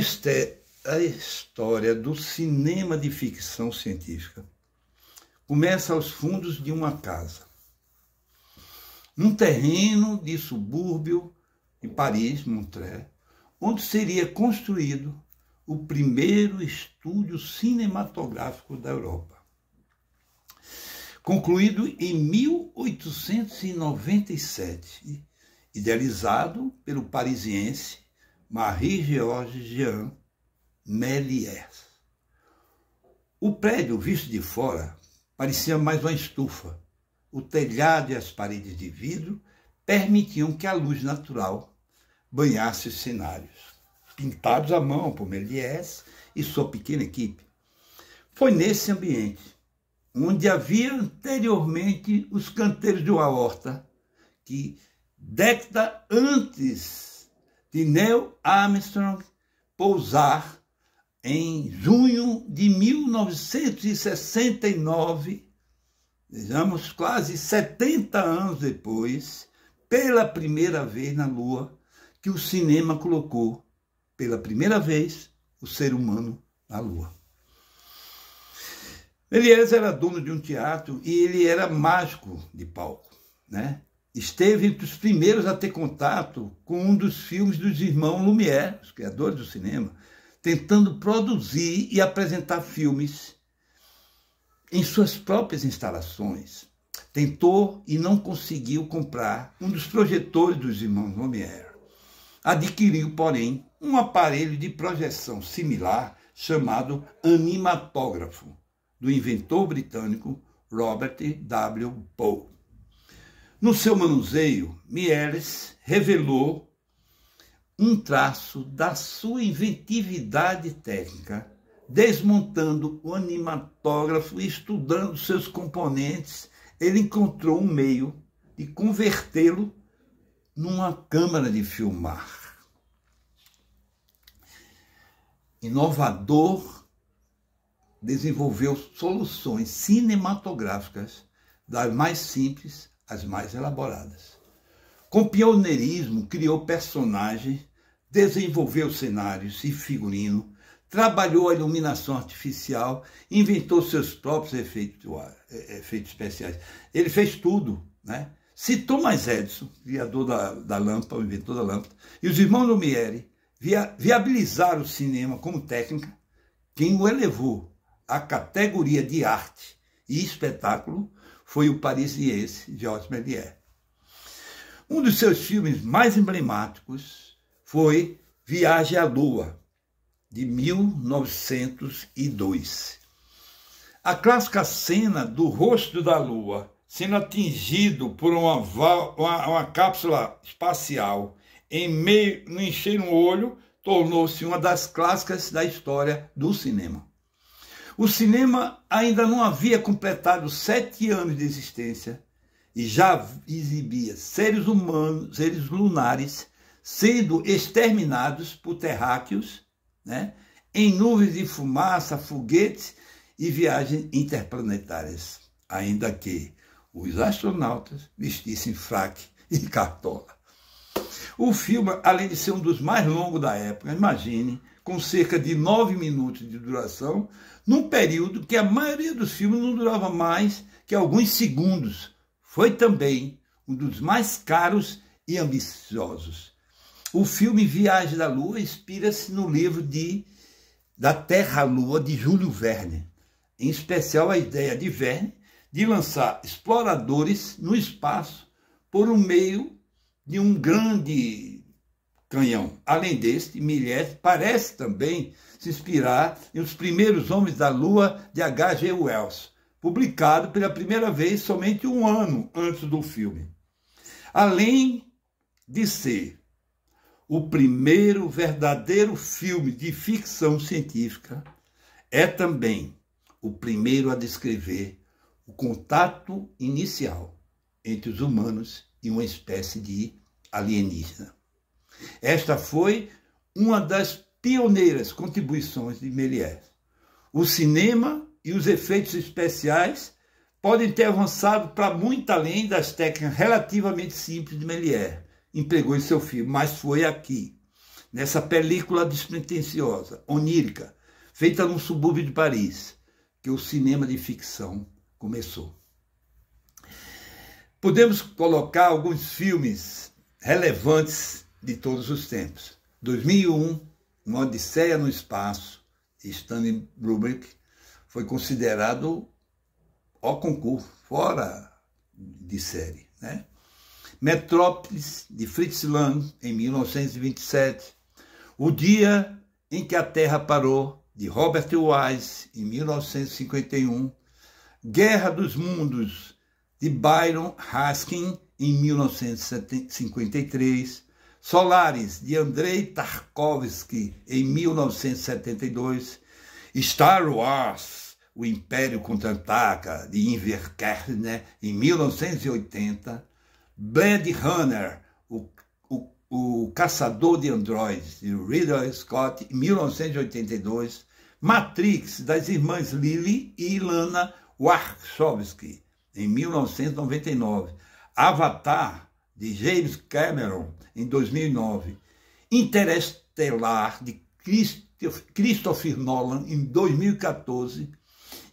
Esta é a história do cinema de ficção científica. Começa aos fundos de uma casa. Um terreno de subúrbio em Paris, Montré, onde seria construído o primeiro estúdio cinematográfico da Europa. Concluído em 1897, idealizado pelo parisiense Marie-Georges Jean Méliès. O prédio, visto de fora, parecia mais uma estufa. O telhado e as paredes de vidro permitiam que a luz natural banhasse os cenários, pintados à mão por Méliès e sua pequena equipe. Foi nesse ambiente, onde havia anteriormente os canteiros de uma horta, que década antes de Neil Armstrong pousar em junho de 1969, vejamos, quase 70 anos depois, pela primeira vez na Lua, que o cinema colocou, pela primeira vez, o ser humano na Lua. Elias era dono de um teatro e ele era mágico de palco, né? esteve entre os primeiros a ter contato com um dos filmes dos irmãos Lumière, os criadores do cinema, tentando produzir e apresentar filmes em suas próprias instalações. Tentou e não conseguiu comprar um dos projetores dos irmãos Lumière. Adquiriu, porém, um aparelho de projeção similar chamado animatógrafo, do inventor britânico Robert W. Poe. No seu manuseio, Mieres revelou um traço da sua inventividade técnica, desmontando o animatógrafo e estudando seus componentes, ele encontrou um meio de convertê-lo numa câmara de filmar. Inovador, desenvolveu soluções cinematográficas das mais simples as mais elaboradas. Com pioneirismo, criou personagens, desenvolveu cenários e figurino, trabalhou a iluminação artificial, inventou seus próprios efeitos, é, efeitos especiais. Ele fez tudo, né? Citou Thomas Edison, criador da, da lâmpada, inventor da lâmpada, e os irmãos Lumiere, via, viabilizaram o cinema como técnica, quem o elevou à categoria de arte e espetáculo foi o parisiense de Méliès. Um dos seus filmes mais emblemáticos foi Viagem à Lua, de 1902. A clássica cena do rosto da Lua sendo atingido por uma, uma, uma cápsula espacial em meio no encher um olho tornou-se uma das clássicas da história do cinema. O cinema ainda não havia completado sete anos de existência e já exibia seres humanos, seres lunares, sendo exterminados por terráqueos, né? em nuvens de fumaça, foguetes e viagens interplanetárias, ainda que os astronautas vestissem fraque e cartola. O filme, além de ser um dos mais longos da época, imagine, com cerca de nove minutos de duração, num período que a maioria dos filmes não durava mais que alguns segundos. Foi também um dos mais caros e ambiciosos. O filme Viagem da Lua inspira-se no livro de Da Terra à Lua de Júlio Verne, em especial a ideia de Verne de lançar exploradores no espaço por um meio de um grande canhão. Além deste, Millet parece também se inspirar em Os Primeiros Homens da Lua, de H.G. Wells, publicado pela primeira vez somente um ano antes do filme. Além de ser o primeiro verdadeiro filme de ficção científica, é também o primeiro a descrever o contato inicial entre os humanos e uma espécie de alienígena. Esta foi uma das pioneiras contribuições de Méliès. O cinema e os efeitos especiais podem ter avançado para muito além das técnicas relativamente simples de Méliès. Empregou em seu filme, mas foi aqui, nessa película despretensiosa, onírica, feita num subúrbio de Paris, que o cinema de ficção começou. Podemos colocar alguns filmes relevantes de todos os tempos. 2001, uma Odisseia no Espaço, de Stanley Kubrick, foi considerado o concurso, fora de série. Né? Metrópolis, de Fritz Lang, em 1927. O Dia em que a Terra Parou, de Robert Wise, em 1951. Guerra dos Mundos, de Byron Haskin, em 1953. Solares, de Andrei Tarkovsky, em 1972, Star Wars, O Império Contra-Ataca, de Invercarne, em 1980, Blade Runner, o, o, o Caçador de Androids, de Ridley Scott, em 1982, Matrix, das irmãs Lily e Ilana Wachowski, em 1999, Avatar, de James Cameron, em 2009, Interestelar, de Christopher Nolan, em 2014,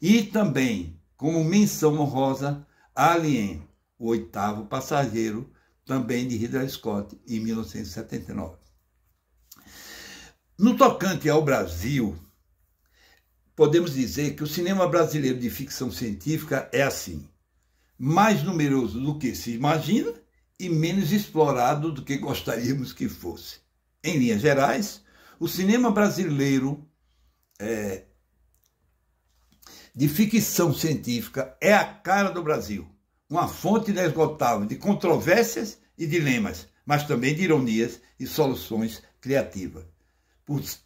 e também, como menção honrosa, Alien, o oitavo passageiro, também de Ridley Scott, em 1979. No tocante ao Brasil, podemos dizer que o cinema brasileiro de ficção científica é assim, mais numeroso do que se imagina e menos explorado do que gostaríamos que fosse. Em linhas gerais, o cinema brasileiro é, de ficção científica é a cara do Brasil, uma fonte inesgotável de controvérsias e dilemas, mas também de ironias e soluções criativas.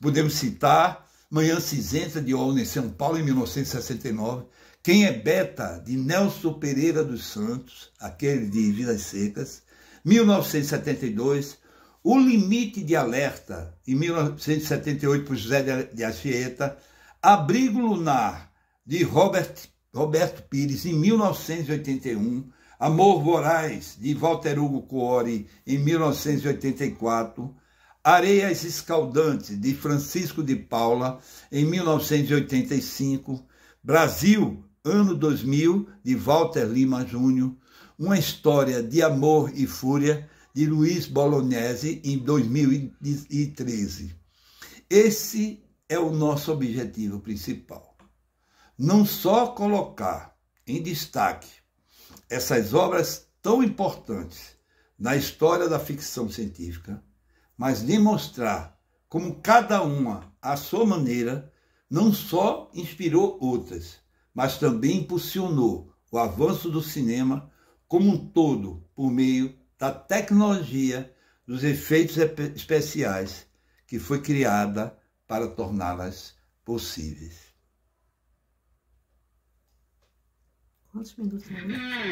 Podemos citar Manhã Cinzenta de Olney em São Paulo, em 1969, quem é beta de Nelson Pereira dos Santos, aquele de Vidas Secas, 1972, O Limite de Alerta, em 1978, por José de Achieta, Abrigo Lunar, de Robert, Roberto Pires, em 1981, Amor Voraz, de Walter Hugo Cuori, em 1984, Areias Escaldantes, de Francisco de Paula, em 1985, Brasil, ano 2000, de Walter Lima Júnior, uma história de amor e fúria, de Luiz Bolognese, em 2013. Esse é o nosso objetivo principal. Não só colocar em destaque essas obras tão importantes na história da ficção científica, mas demonstrar como cada uma, à sua maneira, não só inspirou outras, mas também impulsionou o avanço do cinema como um todo por meio da tecnologia dos efeitos especiais que foi criada para torná-las possíveis. Quantos minutos?